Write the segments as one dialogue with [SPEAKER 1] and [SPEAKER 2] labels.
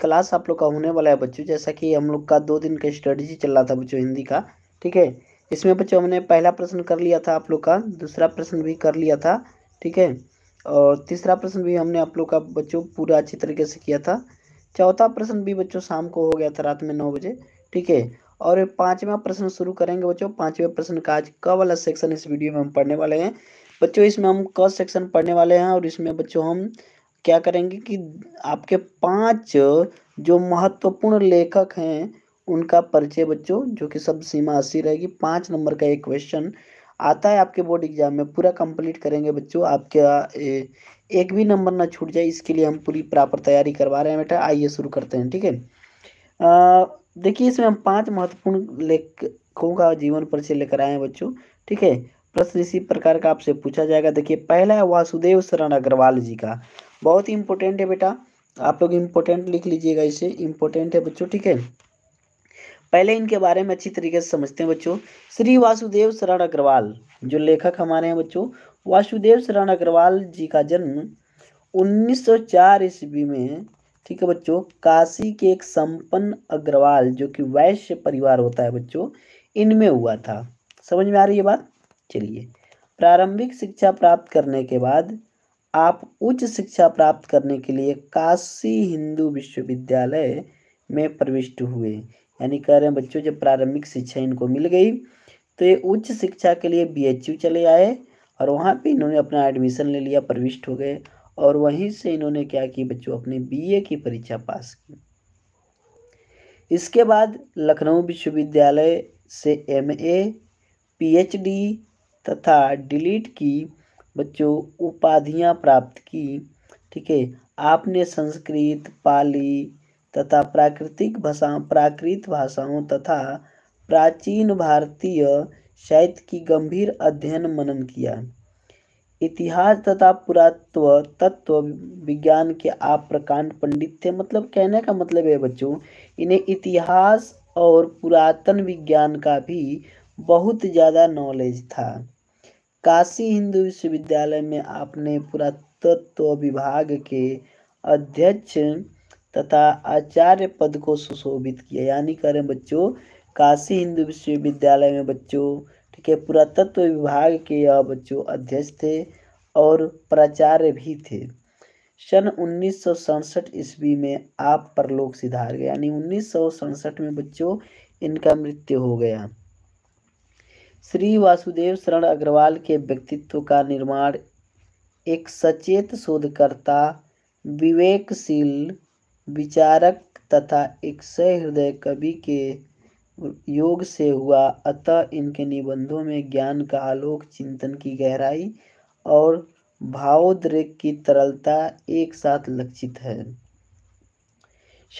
[SPEAKER 1] class आप लोग का होने वाला है बच्चों जैसा कि हम लोग का दो दिन का स्ट्रेटजी चल रहा था बच्चों हिंदी का ठीक है इसमें बच्चों हमने पहला प्रश्न कर लिया था आप लोग का दूसरा प्रश्न भी कर लिया था ठीक है और तीसरा प्रश्न भी हमने आप लोग का बच्चों पूरा अच्छी तरीके से किया था चौथा प्रश्न भी बच्चों शाम को हो गया था रात में नौ बजे ठीक है और पाँचवा प्रश्न शुरू करेंगे बच्चों पाँचवें प्रश्न का आज क वाला सेक्शन इस वीडियो में हम पढ़ने वाले हैं बच्चों इसमें हम क सेक्शन पढ़ने वाले हैं और इसमें बच्चों हम क्या करेंगे कि आपके पांच जो महत्वपूर्ण लेखक हैं उनका परिचय बच्चों जो कि सब सीमा अस्सी रहेगी पाँच नंबर का एक क्वेश्चन आता है आपके बोर्ड एग्जाम में पूरा कंप्लीट करेंगे बच्चों आपका एक भी नंबर ना छूट जाए इसके लिए हम पूरी प्रॉपर तैयारी करवा रहे हैं बेटा आइए शुरू करते हैं ठीक है देखिए इसमें हम पांच महत्वपूर्ण लेखकों का जीवन परिचय लेकर आए हैं बच्चों ठीक है प्रश्न इसी प्रकार का आपसे पूछा जाएगा देखिए पहला है वासुदेव शरण अग्रवाल जी का बहुत इंपॉर्टेंट है बेटा आप लोग इम्पोर्टेंट लिख लीजिएगा इसे इम्पोर्टेंट है बच्चों ठीक है पहले इनके बारे में अच्छी तरीके से समझते हैं बच्चों श्री वासुदेव शरण अग्रवाल जो लेखक हमारे हैं बच्चों वासुदेव शरण अग्रवाल जी का जन्म 1904 ईस्वी में ठीक है बच्चों काशी के एक संपन्न अग्रवाल जो कि वैश्य परिवार होता है बच्चों इनमें हुआ था समझ में आ रही है बात चलिए प्रारंभिक शिक्षा प्राप्त करने के बाद आप उच्च शिक्षा प्राप्त करने के लिए काशी हिंदू विश्वविद्यालय में प्रविष्ट हुए यानी कह रहे हैं बच्चों जब प्रारंभिक शिक्षा इनको मिल गई तो ये उच्च शिक्षा के लिए बी चले आए और वहाँ पे इन्होंने अपना एडमिशन ले लिया प्रविष्ट हो गए और वहीं से इन्होंने क्या की बच्चों अपने बीए की परीक्षा पास की इसके बाद लखनऊ विश्वविद्यालय से एमए पीएचडी तथा डिलीट की बच्चों उपाधियां प्राप्त की ठीक है आपने संस्कृत पाली तथा प्राकृतिक भाषाओं प्राकृत भाषाओं तथा प्राचीन भारतीय साहित्य की गंभीर अध्ययन मनन किया इतिहास तथा पुरात्व तत्व विज्ञान के आप प्रकांड पंडित थे मतलब कहने का मतलब है बच्चों इन्हें इतिहास और पुरातन विज्ञान का भी बहुत ज़्यादा नॉलेज था काशी हिंदू विश्वविद्यालय में आपने पुरातत्व विभाग के अध्यक्ष तथा आचार्य पद को सुशोभित किया यानी करें बच्चों काशी हिंदू विश्वविद्यालय में बच्चों ठीक है पुरातत्व विभाग के यह बच्चों अध्यक्ष थे और प्राचार्य भी थे सन उन्नीस ईस्वी में आप परलोक सिधार गए यानी उन्नीस में बच्चों इनका मृत्यु हो गया श्री वासुदेव शरण अग्रवाल के व्यक्तित्व का निर्माण एक सचेत शोधकर्ता विवेकशील विचारक तथा एक सहृदय कवि के योग से हुआ अतः इनके निबंधों में ज्ञान का आलोक चिंतन की गहराई और भावोद्रेक की तरलता एक साथ लक्षित है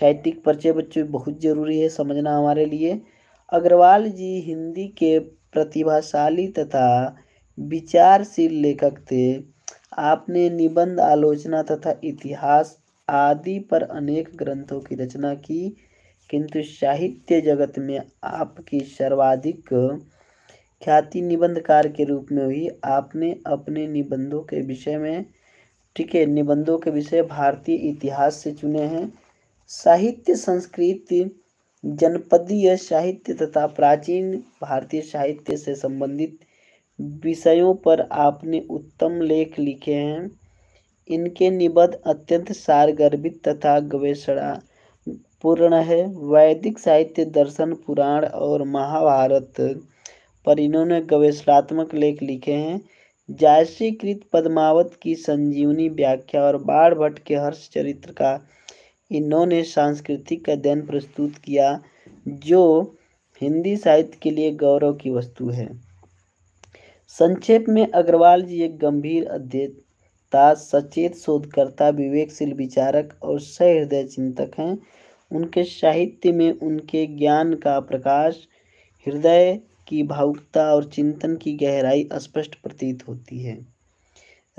[SPEAKER 1] साहित्यिक परिचय बच्चों बहुत जरूरी है समझना हमारे लिए अग्रवाल जी हिंदी के प्रतिभाशाली तथा विचारशील लेखक थे आपने निबंध आलोचना तथा इतिहास आदि पर अनेक ग्रंथों की रचना की किंतु साहित्य जगत में आपकी सर्वाधिक ख्याति निबंधकार के रूप में हुई आपने अपने निबंधों के विषय में ठीक है निबंधों के विषय भारतीय इतिहास से चुने हैं साहित्य संस्कृति जनपदीय साहित्य तथा प्राचीन भारतीय साहित्य से संबंधित विषयों पर आपने उत्तम लेख लिखे हैं इनके निबंध अत्यंत सारगर्भित तथा गवेषणा पूर्ण है वैदिक साहित्य दर्शन पुराण और महाभारत पर इन्होंने गवेषणात्मक लेख लिखे हैं जायसी कृत पद्मावत की संजीवनी व्याख्या और बाढ़ भट्ट के हर्ष चरित्र का इन्होंने सांस्कृतिक अध्ययन प्रस्तुत किया जो हिंदी साहित्य के लिए गौरव की वस्तु है संक्षेप में अग्रवाल जी एक गंभीर अध्ययता सचेत शोधकर्ता विवेकशील विचारक और सहृदय चिंतक हैं उनके साहित्य में उनके ज्ञान का प्रकाश हृदय की भावुकता और चिंतन की गहराई स्पष्ट प्रतीत होती है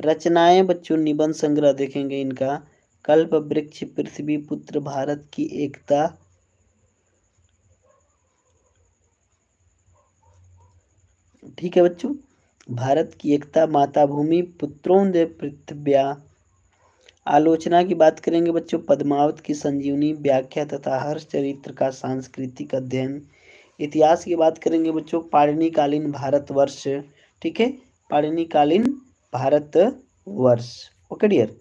[SPEAKER 1] रचनाएं बच्चों निबंध संग्रह देखेंगे इनका कल्प वृक्ष पृथ्वी पुत्र भारत की एकता ठीक है बच्चों भारत की एकता माता भूमि पुत्रों दे पृथ्व्या आलोचना की बात करेंगे बच्चों पद्मावत की संजीवनी व्याख्या तथा हर चरित्र का सांस्कृतिक अध्ययन इतिहास की बात करेंगे बच्चों भारत भारतवर्ष ठीक है भारत वर्ष ओके डियर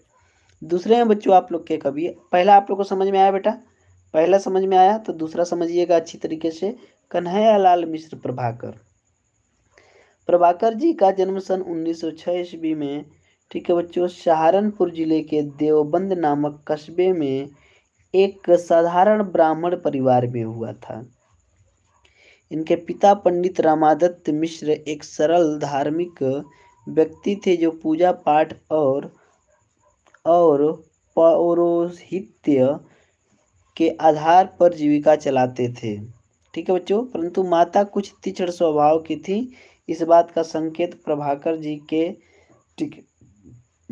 [SPEAKER 1] दूसरे में बच्चों आप लोग के कभी पहला आप लोग को समझ में आया बेटा पहला समझ में आया तो दूसरा समझिएगा अच्छी तरीके से कन्हैया लाल मिश्र प्रभाकर प्रभाकर जी का जन्म सन 1906 ईस्वी में ठीक है बच्चों सहारनपुर जिले के देवबंद नामक कस्बे में एक साधारण ब्राह्मण परिवार में हुआ था इनके पिता पंडित रामादत्त मिश्र एक सरल धार्मिक व्यक्ति थे जो पूजा पाठ और और पौरोहित्य के आधार पर जीविका चलाते थे ठीक है बच्चों परंतु माता कुछ तीक्षण स्वभाव की थी इस बात का संकेत प्रभाकर जी के ठीक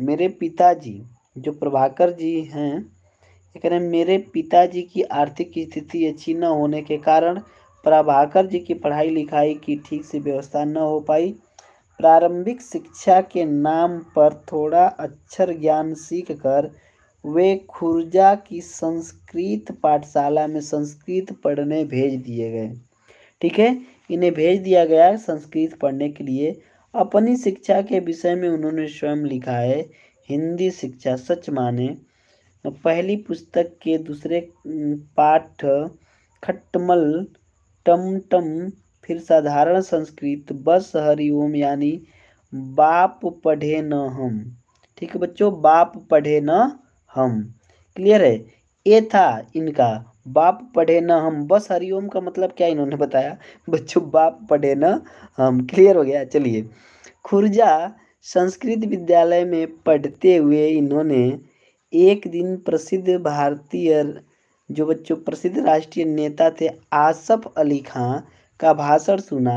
[SPEAKER 1] मेरे पिताजी जो प्रभाकर जी हैं ये कह रहे हैं मेरे पिताजी की आर्थिक स्थिति अच्छी न होने के कारण प्रभाकर जी की पढ़ाई लिखाई की ठीक से व्यवस्था न हो पाई प्रारंभिक शिक्षा के नाम पर थोड़ा अक्षर ज्ञान सीख कर वे खुर्जा की संस्कृत पाठशाला में संस्कृत पढ़ने भेज दिए गए ठीक है इन्हें भेज दिया गया संस्कृत पढ़ने के लिए अपनी शिक्षा के विषय में उन्होंने स्वयं लिखा है हिंदी शिक्षा सच माने पहली पुस्तक के दूसरे पाठ खट्टमल टमटम फिर साधारण संस्कृत बस हरि ओम यानी बाप पढ़े न हम ठीक है बच्चों बाप पढ़े न हम क्लियर है ये था इनका बाप पढ़े न हम बस हरिओम का मतलब क्या इन्होंने बताया बच्चों बाप पढ़े न हम क्लियर हो गया चलिए खुर्जा संस्कृत विद्यालय में पढ़ते हुए इन्होंने एक दिन प्रसिद्ध भारतीय जो बच्चों प्रसिद्ध राष्ट्रीय नेता थे आसफ अली खां का भाषण सुना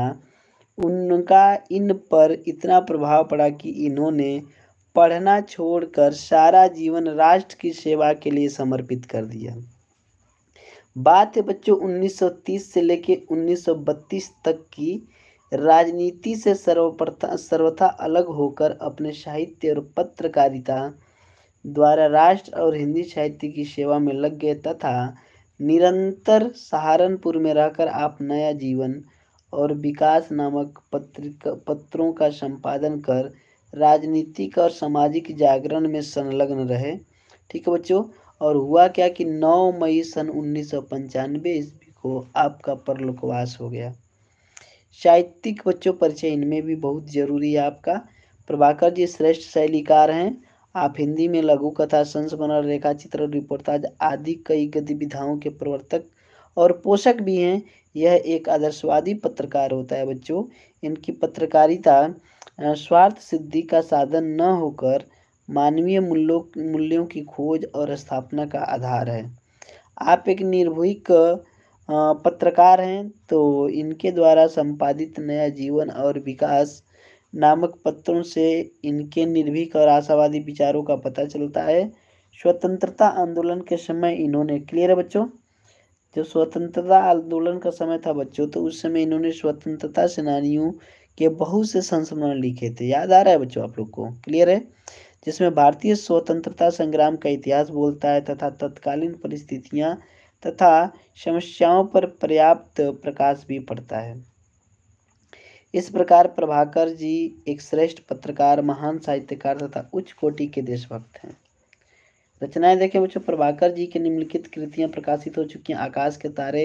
[SPEAKER 1] उनका इन पर इतना प्रभाव पड़ा कि इन्होंने पढ़ना छोड़कर सारा जीवन राष्ट्र की सेवा के लिए समर्पित कर दिया बात है बच्चों 1930 से लेकर 1932 तक की राजनीति से सर्वप्रथम सर्वथा अलग होकर अपने साहित्य और पत्रकारिता द्वारा राष्ट्र और हिंदी साहित्य की सेवा में लग गए तथा निरंतर सहारनपुर में रहकर आप नया जीवन और विकास नामक पत्र पत्रों का संपादन कर राजनीतिक और सामाजिक जागरण में संलग्न रहे ठीक है बच्चों और हुआ क्या कि 9 मई सन उन्नीस सौ पंचानवे ईस्वी को आपका परलोकवास हो गया साहित्यिक बच्चों परिचय इनमें भी बहुत जरूरी है आपका प्रभाकर जी श्रेष्ठ शैलीकार हैं आप हिंदी में लघु कथा संस्मरण रेखा चित्र रिपोर्टाज आदि कई गतिविधाओं के प्रवर्तक और पोषक भी हैं यह एक आदर्शवादी पत्रकार होता है बच्चों इनकी पत्रकारिता स्वार्थ सिद्धि का साधन न होकर मानवीय मूल्यों मूल्यों की खोज और स्थापना का आधार है आप एक निर्भीक पत्रकार हैं तो इनके द्वारा संपादित नया जीवन और विकास नामक पत्रों से इनके निर्भीक और आशावादी विचारों का पता चलता है स्वतंत्रता आंदोलन के समय इन्होंने क्लियर है बच्चों जब स्वतंत्रता आंदोलन का समय था बच्चों तो उस समय इन्होंने स्वतंत्रता सेनानियों के बहुत से संस्मरण लिखे थे याद आ रहा है बच्चों आप लोग को क्लियर है जिसमें भारतीय स्वतंत्रता संग्राम का इतिहास बोलता है तथा तत्कालीन परिस्थितियाँ तथा समस्याओं पर पर्याप्त प्रकाश भी पड़ता है इस प्रकार प्रभाकर जी एक श्रेष्ठ पत्रकार महान साहित्यकार तथा उच्च कोटि के देशभक्त हैं रचनाएं देखें बच्चों प्रभाकर जी के निम्नलिखित कृतियां प्रकाशित हो चुकी हैं आकाश के तारे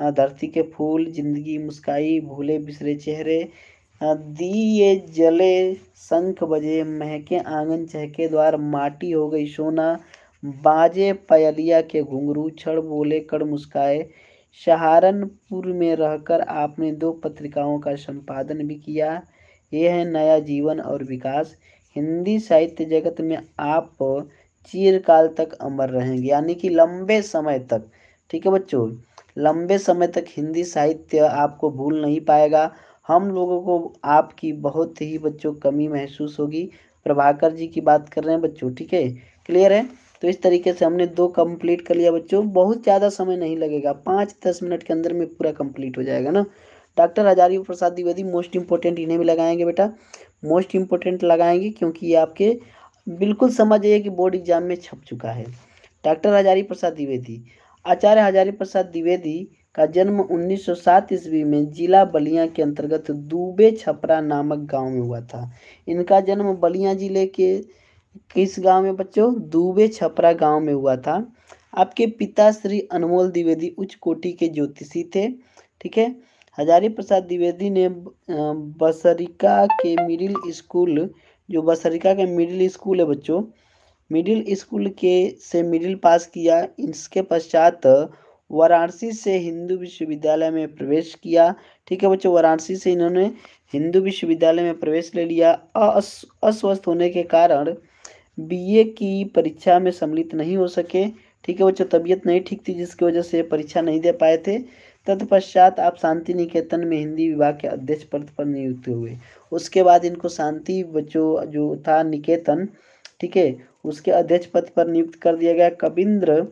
[SPEAKER 1] धरती के फूल जिंदगी मुस्काई भूले बिसरे चेहरे दिए जले शंख बजे महके आंगन चहके द्वार माटी हो गई सोना बाजे पयलिया के घुंघरू छड़ बोले कड़ मुस्काए सहारनपुर में रहकर आपने दो पत्रिकाओं का संपादन भी किया ये है नया जीवन और विकास हिंदी साहित्य जगत में आप चिरकाल तक अमर रहेंगे यानी कि लंबे समय तक ठीक है बच्चों लंबे समय तक हिंदी साहित्य आपको भूल नहीं पाएगा हम लोगों को आपकी बहुत ही बच्चों कमी महसूस होगी प्रभाकर जी की बात कर रहे हैं बच्चों ठीक है क्लियर है तो इस तरीके से हमने दो कंप्लीट कर लिया बच्चों बहुत ज़्यादा समय नहीं लगेगा पाँच दस मिनट के अंदर में पूरा कंप्लीट हो जाएगा ना doctor Hazari Prasad Dwivedi most important इन्हें भी लगाएंगे बेटा मोस्ट इम्पोर्टेंट लगाएंगे क्योंकि ये आपके बिल्कुल समझ आइए कि बोर्ड एग्जाम में छप चुका है डॉक्टर हजारी प्रसाद द्विवेदी आचार्य हजारी प्रसाद द्विवेदी का जन्म 1907 ईस्वी में जिला बलिया के अंतर्गत दुबे छपरा नामक गांव में हुआ था इनका जन्म बलिया जिले के किस गांव में बच्चों दुबे छपरा गांव में हुआ था आपके पिता श्री अनमोल द्विवेदी उच्च कोटि के ज्योतिषी थे ठीक है हजारी प्रसाद द्विवेदी ने बसरिका के मिडिल स्कूल जो बसरिका के मिडिल स्कूल है बच्चों मिडिल स्कूल के से मिडिल पास किया इसके पश्चात वाराणसी से हिंदू विश्वविद्यालय में प्रवेश किया ठीक है बच्चों वाराणसी से इन्होंने हिंदू विश्वविद्यालय में प्रवेश ले लिया अस्वस्थ होने के कारण बीए की परीक्षा में सम्मिलित नहीं हो सके ठीक है बच्चों तबीयत नहीं ठीक थी जिसकी वजह से परीक्षा नहीं दे पाए थे तत्पश्चात आप शांति निकेतन में हिंदी विभाग के अध्यक्ष पद पर नियुक्त हुए उसके बाद इनको शांति बच्चों जो था निकेतन ठीक है उसके अध्यक्ष पद पर नियुक्त कर दिया गया कविंद्र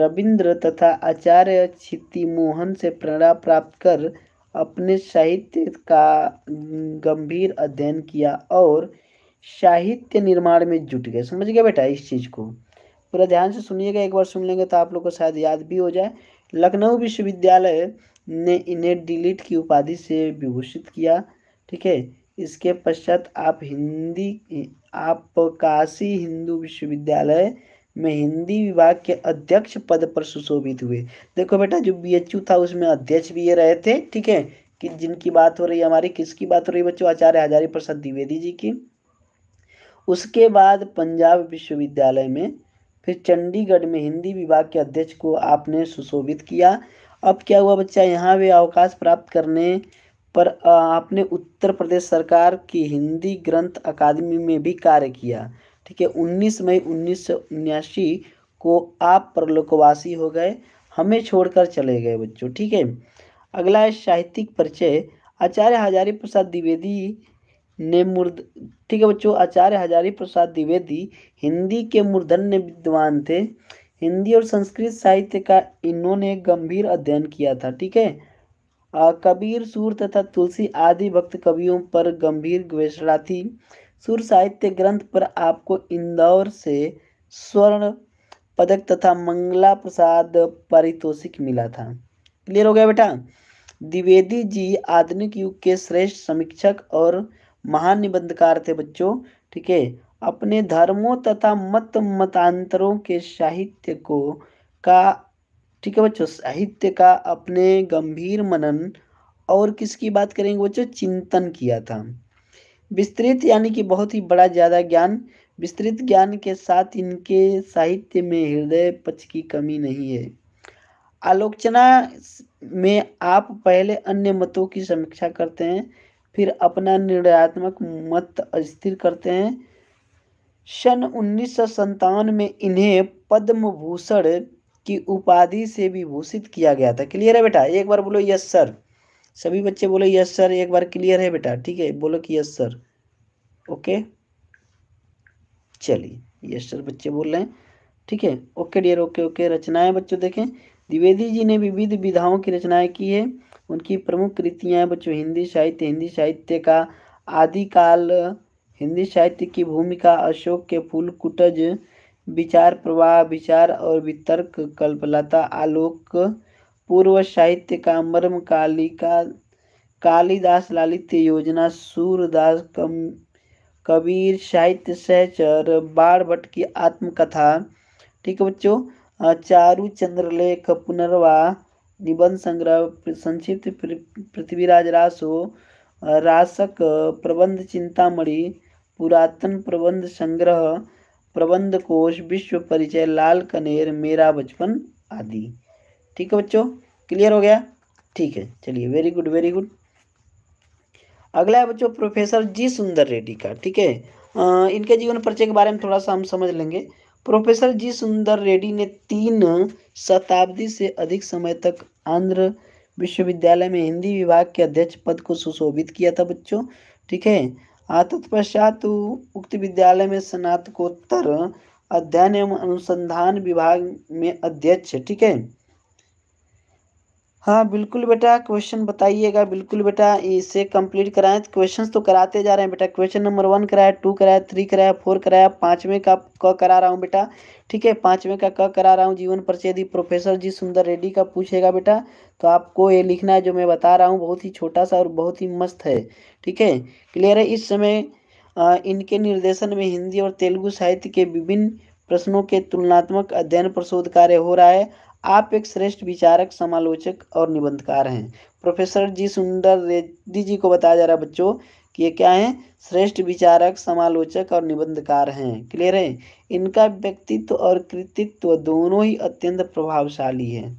[SPEAKER 1] रविंद्र तथा आचार्य क्षिति मोहन से प्रेरणा प्राप्त कर अपने साहित्य का गंभीर अध्ययन किया और साहित्य निर्माण में जुट गए समझ गए बेटा इस चीज़ को पूरा ध्यान से सुनिएगा एक बार सुन लेंगे तो आप लोग को शायद याद भी हो जाए लखनऊ विश्वविद्यालय ने इन्हें डिलीट की उपाधि से विभूषित किया ठीक है इसके पश्चात आप हिंदी आप काशी हिंदू विश्वविद्यालय में हिंदी विभाग के अध्यक्ष पद पर सुशोभित हुए देखो बेटा जो बीएचयू था उसमें अध्यक्ष भी ये रहे थे ठीक है कि जिनकी बात हो रही है हमारी किसकी बात हो रही है बच्चों आचार्य हजारी प्रसाद द्विवेदी जी की उसके बाद पंजाब विश्वविद्यालय में फिर चंडीगढ़ में हिंदी विभाग के अध्यक्ष को आपने सुशोभित किया अब क्या हुआ बच्चा यहाँ वे अवकाश प्राप्त करने पर आपने उत्तर प्रदेश सरकार की हिंदी ग्रंथ अकादमी में भी कार्य किया ठीक है 19 मई उन्नीस को आप प्रलोकवासी हो गए हमें छोड़कर चले गए बच्चों ठीक है अगला है साहित्यिक परिचय आचार्य हजारी प्रसाद द्विवेदी ने मूर्ध ठीक है बच्चों आचार्य हजारी प्रसाद द्विवेदी हिंदी के मूर्धन्य विद्वान थे हिंदी और संस्कृत साहित्य का इन्होंने गंभीर अध्ययन किया था ठीक है कबीर सूर तथा तुलसी आदि भक्त कवियों पर गंभीर थी सुर साहित्य ग्रंथ पर आपको इंदौर से स्वर्ण पदक तथा मंगला प्रसाद पारितोषिक मिला था क्लियर हो गया बेटा द्विवेदी जी आधुनिक युग के श्रेष्ठ समीक्षक और महान निबंधकार थे बच्चों ठीक है अपने धर्मों तथा मत मतांतरों के साहित्य को का ठीक है बच्चों साहित्य का अपने गंभीर मनन और किसकी बात करेंगे बच्चों चिंतन किया था विस्तृत यानी कि बहुत ही बड़ा ज़्यादा ज्ञान विस्तृत ज्ञान के साथ इनके साहित्य में हृदय पक्ष की कमी नहीं है आलोचना में आप पहले अन्य मतों की समीक्षा करते हैं फिर अपना निर्णयात्मक मत स्थिर करते हैं सन उन्नीस में इन्हें पद्म भूषण की उपाधि से विभूषित किया गया था क्लियर है बेटा एक बार बोलो यस सर सभी बच्चे बोलो यस सर एक बार क्लियर है बेटा ठीक है बोलो कि यस सर ओके चलिए यस सर बच्चे बोल रहे हैं ठीक है ओके डियर ओके ओके रचनाएं बच्चों देखें द्विवेदी जी ने विविध विधाओं की रचनाएं की है उनकी प्रमुख कृतियाँ बच्चों हिंदी साहित्य हिंदी साहित्य का आदिकाल हिंदी साहित्य की भूमिका अशोक के फूल कुटज विचार प्रवाह विचार और वितर्क कल्पलता आलोक पूर्व साहित्य का मर्म कालिका कालिदास ललित योजना सूरदास कम कबीर साहित्य सहचर बाढ़ भट्ट की आत्मकथा ठीक है बच्चों चारू चंद्रलेख पुनर्वा निबंध संग्रह संक्षिप्त पृथ्वीराज रासो रासक प्रबंध चिंतामणि पुरातन प्रबंध संग्रह प्रबंध कोश विश्व परिचय लाल कनेर मेरा बचपन आदि ठीक है बच्चों क्लियर हो गया ठीक है चलिए वेरी गुड वेरी गुड अगला है बच्चों प्रोफेसर जी सुंदर रेड्डी का ठीक है इनके जीवन परिचय के बारे में थोड़ा सा हम समझ लेंगे प्रोफेसर जी सुंदर रेड्डी ने तीन शताब्दी से अधिक समय तक आंध्र विश्वविद्यालय में हिंदी विभाग के अध्यक्ष पद को सुशोभित किया था बच्चों ठीक है तत्पश्चात उक्त विद्यालय में स्नातकोत्तर अध्ययन एवं अनुसंधान विभाग में अध्यक्ष ठीक है हाँ बिल्कुल बेटा क्वेश्चन बताइएगा बिल्कुल बेटा इसे कंप्लीट कराएं क्वेश्चन तो, तो कराते जा रहे हैं बेटा क्वेश्चन नंबर वन कराया टू कराया थ्री कराया फोर कराया पाँचवें का क करा रहा हूँ बेटा ठीक है पाँचवें का क करा रहा हूँ जीवन परिचय यदि प्रोफेसर जी सुंदर रेड्डी का पूछेगा बेटा तो आपको ये लिखना है जो मैं बता रहा हूँ बहुत ही छोटा सा और बहुत ही मस्त है ठीक है क्लियर है इस समय इनके निर्देशन में हिंदी और तेलुगु साहित्य के विभिन्न प्रश्नों के तुलनात्मक अध्ययन पर शोध कार्य हो रहा है आप एक श्रेष्ठ विचारक समालोचक और निबंधकार हैं प्रोफेसर जी सुंदर रेड्डी जी को बताया जा रहा है बच्चों कि ये क्या है श्रेष्ठ विचारक समालोचक और निबंधकार हैं क्लियर है इनका व्यक्तित्व और कृतित्व दोनों ही अत्यंत प्रभावशाली है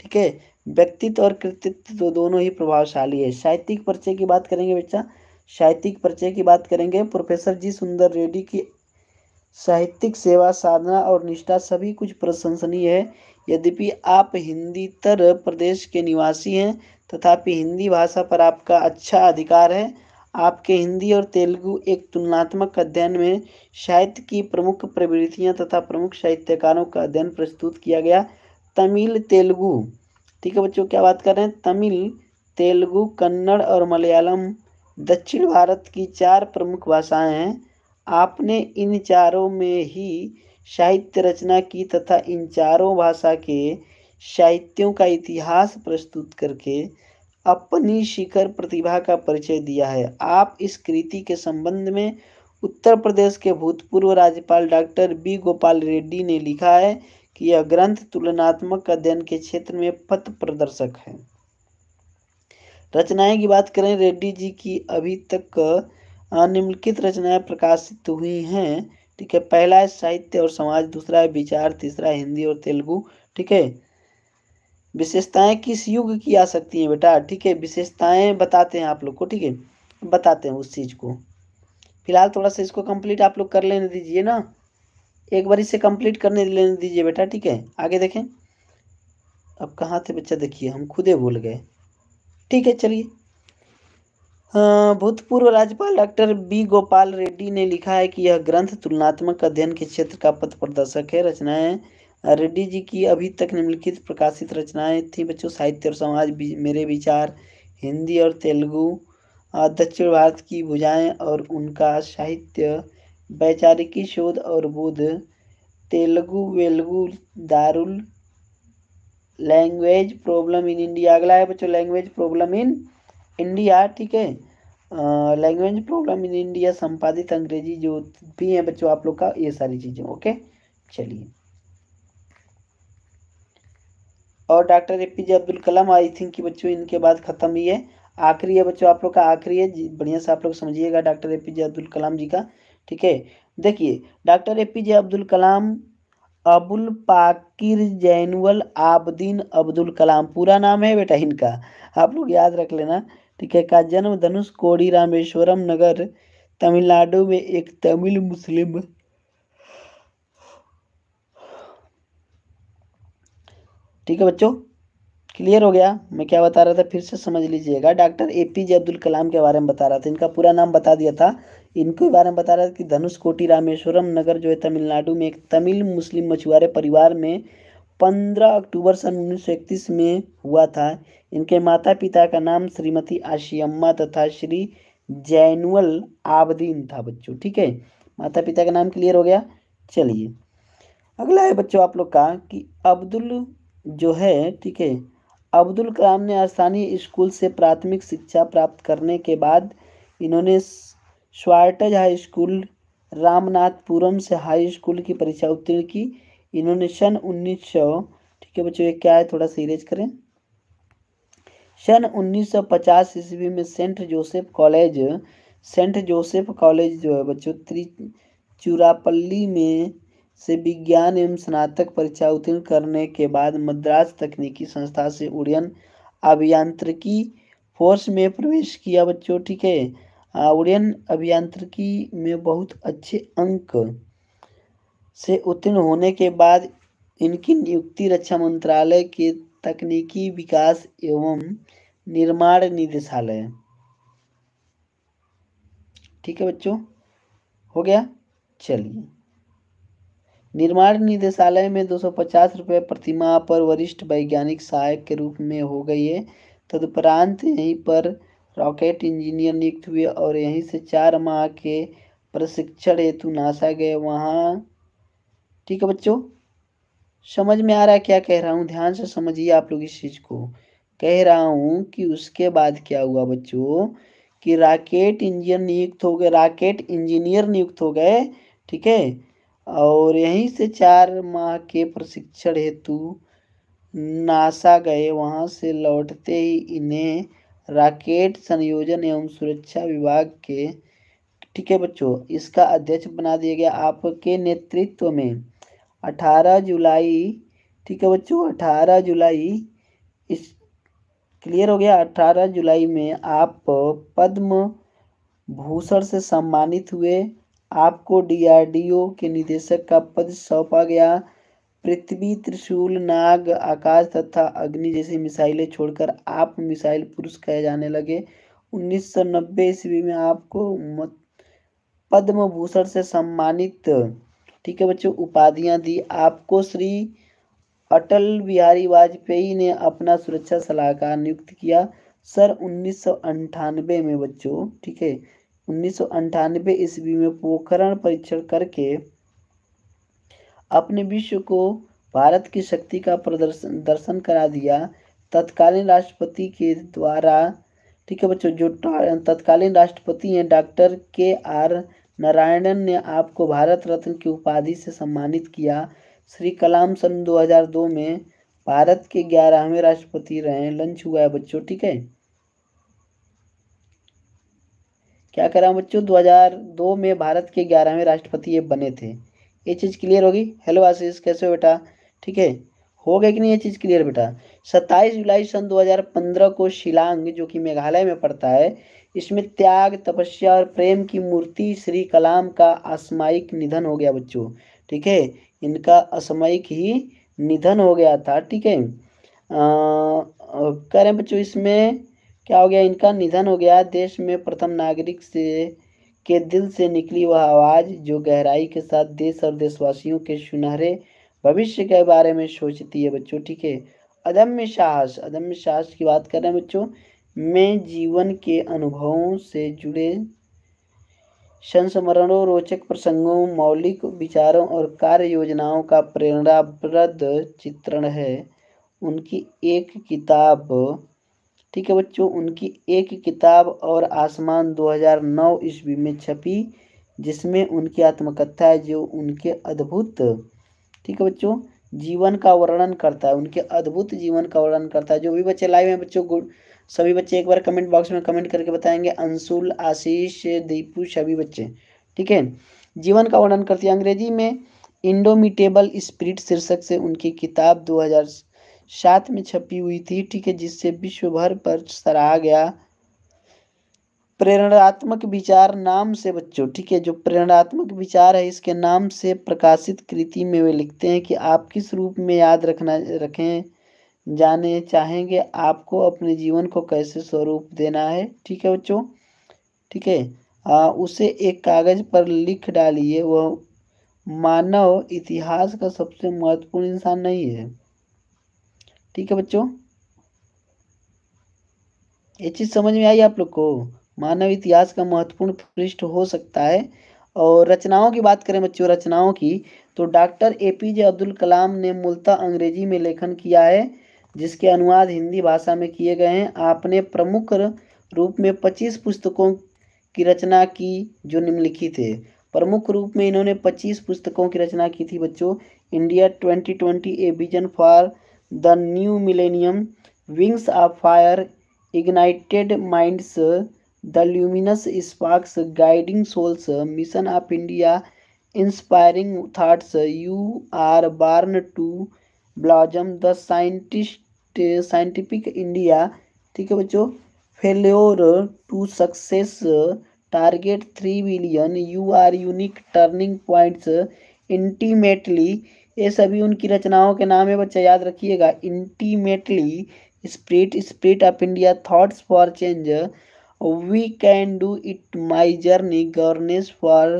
[SPEAKER 1] ठीक है व्यक्तित्व और कृतित्व दोनों ही प्रभावशाली है साहित्यिक परिचय की बात करेंगे बच्चा साहित्यिक परिचय की बात करेंगे प्रोफेसर जी सुंदर रेड्डी की साहित्यिक सेवा साधना और निष्ठा सभी कुछ प्रशंसनीय है यद्यपि आप हिंदी तर प्रदेश के निवासी हैं तथापि हिंदी भाषा पर आपका अच्छा अधिकार है आपके हिंदी और तेलुगु एक तुलनात्मक अध्ययन में साहित्य की प्रमुख प्रवृत्तियां तथा प्रमुख साहित्यकारों का अध्ययन प्रस्तुत किया गया तमिल तेलुगु ठीक है बच्चों क्या बात कर रहे हैं तमिल तेलुगु कन्नड़ और मलयालम दक्षिण भारत की चार प्रमुख भाषाएं हैं आपने इन चारों में ही साहित्य रचना की तथा इन चारों भाषा के साहित्यों का इतिहास प्रस्तुत करके अपनी शिखर प्रतिभा का परिचय दिया है आप इस कृति के संबंध में उत्तर प्रदेश के भूतपूर्व राज्यपाल डॉक्टर बी गोपाल रेड्डी ने लिखा है कि यह ग्रंथ तुलनात्मक अध्ययन के क्षेत्र में पथ प्रदर्शक है रचनाएं की बात करें रेड्डी जी की अभी तक निम्नलिखित रचनाएं प्रकाशित हुई हैं ठीक है पहला है साहित्य और समाज दूसरा है विचार तीसरा हिंदी और तेलुगु ठीक है विशेषताएं किस युग की आ सकती हैं बेटा ठीक है विशेषताएं बताते हैं आप लोग को ठीक है बताते हैं उस चीज़ को फिलहाल थोड़ा सा इसको कंप्लीट आप लोग कर लेने दीजिए ना एक बार इसे कंप्लीट करने लेने दीजिए बेटा ठीक है आगे देखें अब कहाँ थे बच्चा देखिए हम खुदे भूल गए ठीक है चलिए भूतपूर्व राज्यपाल डॉक्टर बी गोपाल रेड्डी ने लिखा है कि यह ग्रंथ तुलनात्मक अध्ययन के क्षेत्र का पथ प्रदर्शक है रचनाएं रेड्डी जी की अभी तक निम्नलिखित प्रकाशित रचनाएं थी बच्चों साहित्य और समाज मेरे विचार हिंदी और तेलुगु दक्षिण भारत की भुजाएं और उनका साहित्य वैचारिकी शोध और बोध तेलुगु वेलुगु दारुल लैंग्वेज प्रॉब्लम इन इंडिया अगला है बच्चों लैंग्वेज प्रॉब्लम इन इंडिया ठीक है लैंग्वेज प्रोग्राम इन इंडिया संपादित अंग्रेजी जो भी है बच्चों आप लोग का ये सारी चीज़ें ओके चलिए और doctor A P J Abdul Kalam I think कि बच्चों इनके बाद ख़त्म ही है आखिरी है बच्चों आप लोग का आखिरी है बढ़िया से आप लोग समझिएगा doctor A P J Abdul Kalam ji का ठीक है देखिए doctor A P J Abdul Kalam Abul Pakir Jainulabdeen Abdul Kalam पूरा नाम है बेटा इनका आप लोग याद रख लेना ठीक है का जन्म धनुष कोड़ी रामेश्वरम नगर तमिलनाडु में एक तमिल मुस्लिम ठीक है बच्चों क्लियर हो गया मैं क्या बता रहा था फिर से समझ लीजिएगा doctor A P J Abdul Kalam के बारे में बता रहा था इनका पूरा नाम बता दिया था इनके बारे में बता रहा था कि धनुष कोटी रामेश्वरम नगर जो है तमिलनाडु में एक तमिल मुस्लिम मछुआरे परिवार में 15 अक्टूबर सन उन्नीस में हुआ था इनके माता पिता का नाम श्रीमती आशियम्मा तथा श्री जैनुअल आबदीन था बच्चों ठीक है माता पिता का नाम क्लियर हो गया चलिए अगला है बच्चों आप लोग का कि अब्दुल जो है ठीक है अब्दुल कलाम ने स्थानीय स्कूल से प्राथमिक शिक्षा प्राप्त करने के बाद इन्होंने स्वार्टज हाई स्कूल रामनाथपुरम से हाई स्कूल की परीक्षा उत्तीर्ण की इन्होंने सन उन्नीस ठीक है बच्चों ये क्या है थोड़ा इरेज करें सन 1950 ईस्वी में saint Joseph college saint Joseph college जो है बच्चों त्रि चुरापल्ली में से विज्ञान एवं स्नातक परीक्षा उत्तीर्ण करने के बाद मद्रास तकनीकी संस्था से उड़यन अभियांत्रिकी फोर्स में प्रवेश किया बच्चों ठीक है उड़यन अभियांत्रिकी में बहुत अच्छे अंक से उत्तीर्ण होने के बाद इनकी नियुक्ति रक्षा मंत्रालय के तकनीकी विकास एवं निर्माण निदेशालय ठीक है बच्चों हो गया चलिए निर्माण निदेशालय में 250 रुपये प्रतिमा पर वरिष्ठ वैज्ञानिक सहायक के रूप में हो गई है तदुपरांत यहीं पर रॉकेट इंजीनियर नियुक्त हुए और यहीं से चार माह के प्रशिक्षण हेतु नासा गए वहाँ ठीक है बच्चों समझ में आ रहा है क्या कह रहा हूँ ध्यान से समझिए आप लोग इस चीज़ को कह रहा हूँ कि उसके बाद क्या हुआ बच्चों कि राकेट इंजीनियर नियुक्त हो गए राकेट इंजीनियर नियुक्त हो गए ठीक है और यहीं से चार माह के प्रशिक्षण हेतु नासा गए वहाँ से लौटते ही इन्हें राकेट संयोजन एवं सुरक्षा विभाग के ठीक है बच्चों इसका अध्यक्ष बना दिया गया आपके नेतृत्व में अठारह जुलाई ठीक है बच्चों अठारह जुलाई इस क्लियर हो गया अठारह जुलाई में आप पद्म भूषण से सम्मानित हुए आपको डीआरडीओ के निदेशक का पद सौंपा गया पृथ्वी त्रिशूल नाग आकाश तथा अग्नि जैसी मिसाइलें छोड़कर आप मिसाइल पुरुष कहे जाने लगे 1990 ईस्वी में आपको पद्म भूषण से सम्मानित ठीक है बच्चों उपाधियां दी आपको श्री अटल बिहारी वाजपेयी ने अपना सुरक्षा सलाहकार नियुक्त किया सर उन्नीस में बच्चों ठीक है उन्नीस सौ ईस्वी में पोखरण परीक्षण करके अपने विश्व को भारत की शक्ति का प्रदर्शन दर्शन करा दिया तत्कालीन राष्ट्रपति के द्वारा ठीक है बच्चों जो तत्कालीन राष्ट्रपति हैं डॉक्टर के आर नारायणन ने आपको भारत रत्न की उपाधि से सम्मानित किया श्री कलाम सन 2002 में भारत के ग्यारहवें राष्ट्रपति रहे लंच हुआ है बच्चों ठीक है क्या कर रहा हूँ बच्चों 2002 में भारत के ग्यारहवें राष्ट्रपति ये बने थे ये चीज़ क्लियर होगी हेलो आशीष कैसे हो बेटा ठीक है हो गया कि नहीं ये चीज़ क्लियर बेटा सत्ताईस जुलाई सन 2015 को शिलांग जो कि मेघालय में पड़ता है इसमें त्याग तपस्या और प्रेम की मूर्ति श्री कलाम का असमायिक निधन हो गया बच्चों ठीक है इनका असमयिक ही निधन हो गया था ठीक है कह रहे हैं बच्चों इसमें क्या हो गया इनका निधन हो गया देश में प्रथम नागरिक से के दिल से निकली वह आवाज़ जो गहराई के साथ देश और देशवासियों के सुनहरे भविष्य के बारे में सोचती है बच्चों ठीक है अदम्य साहस अदम्य साहस की बात कर रहे हैं बच्चों मैं जीवन के अनुभवों से जुड़े संस्मरणों रोचक प्रसंगों मौलिक विचारों और कार्य योजनाओं का प्रेरणाप्रद चित्रण है उनकी एक किताब ठीक है बच्चों उनकी एक किताब और आसमान 2009 ईस्वी में छपी जिसमें उनकी आत्मकथा है जो उनके अद्भुत ठीक है बच्चों जीवन का वर्णन करता है उनके अद्भुत जीवन का वर्णन करता है जो भी बच्चे लाइव हैं बच्चों गुड सभी बच्चे एक बार कमेंट बॉक्स में कमेंट करके बताएंगे अंशुल आशीष दीपू सभी बच्चे ठीक है जीवन का वर्णन करती है अंग्रेजी में इंडोमिटेबल स्पिरिट शीर्षक से उनकी किताब 2007 में छपी हुई थी ठीक है जिससे विश्व भर पर सराहा गया प्रेरणात्मक विचार नाम से बच्चों ठीक है जो प्रेरणात्मक विचार है इसके नाम से प्रकाशित कृति में वे लिखते हैं कि आप किस रूप में याद रखना रखें जाने चाहेंगे आपको अपने जीवन को कैसे स्वरूप देना है ठीक है बच्चों ठीक है आ, उसे एक कागज पर लिख डालिए वह मानव इतिहास का सबसे महत्वपूर्ण इंसान नहीं है ठीक है बच्चों ये चीज़ समझ में आई आप लोग को मानव इतिहास का महत्वपूर्ण पृष्ठ हो सकता है और रचनाओं की बात करें बच्चों रचनाओं की तो doctor A P J Abdul Kalam ने मूलतः अंग्रेजी में लेखन किया है जिसके अनुवाद हिंदी भाषा में किए गए हैं आपने प्रमुख रूप में 25 पुस्तकों की रचना की जो निम्नलिखित है प्रमुख रूप में इन्होंने 25 पुस्तकों की रचना की थी बच्चों India 2020 a vision for the new millennium wings of fire ignited minds the luminous sparks guiding souls mission of India inspiring thoughts you are born to blossom the scientist scientific India ठीक है बच्चों failure to success target three billion you are unique turning points indomitable ये सभी उनकी रचनाओं के नाम है बच्चा याद रखिएगा indomitable spirit spirit of India thoughts for change we can do it my journey governance for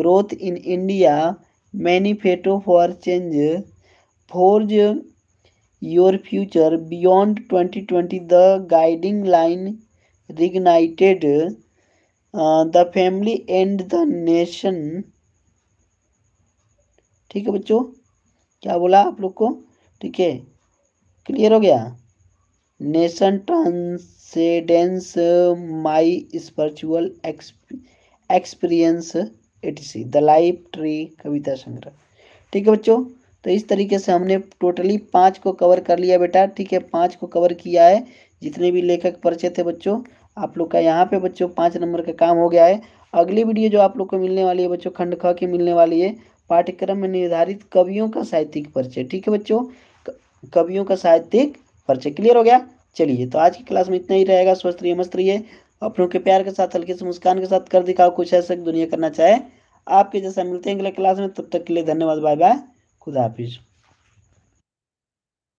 [SPEAKER 1] growth in India manifesto for change forge your future beyond twenty twenty the guiding light reignited the family and the nation ठीक है बच्चों क्या बोला आप लोग को ठीक है क्लियर हो गया nation transcendence my spiritual experience ETC the life tree कविता संग्रह ठीक है बच्चों तो इस तरीके से हमने टोटली पाँच को कवर कर लिया बेटा ठीक है पाँच को कवर किया है जितने भी लेखक परिचय थे बच्चों आप लोग का यहाँ पे बच्चों पाँच नंबर का काम हो गया है अगली वीडियो जो आप लोग को मिलने वाली है बच्चों खंड ख की मिलने वाली है पाठ्यक्रम में निर्धारित कवियों का साहित्यिक परिचय ठीक है बच्चों कवियों का साहित्यिक परिचय क्लियर हो गया चलिए तो आज की क्लास में इतना ही रहेगा स्वस्थ रहिए मस्त रहिए अपनों के प्यार के साथ हल्के से मुस्कान के साथ कर दिखाओ कुछ ऐसा दुनिया करना चाहे आपके जैसा मिलते हैं अगले क्लास में तब तक के लिए धन्यवाद बाय बाय खुदा हाफिज़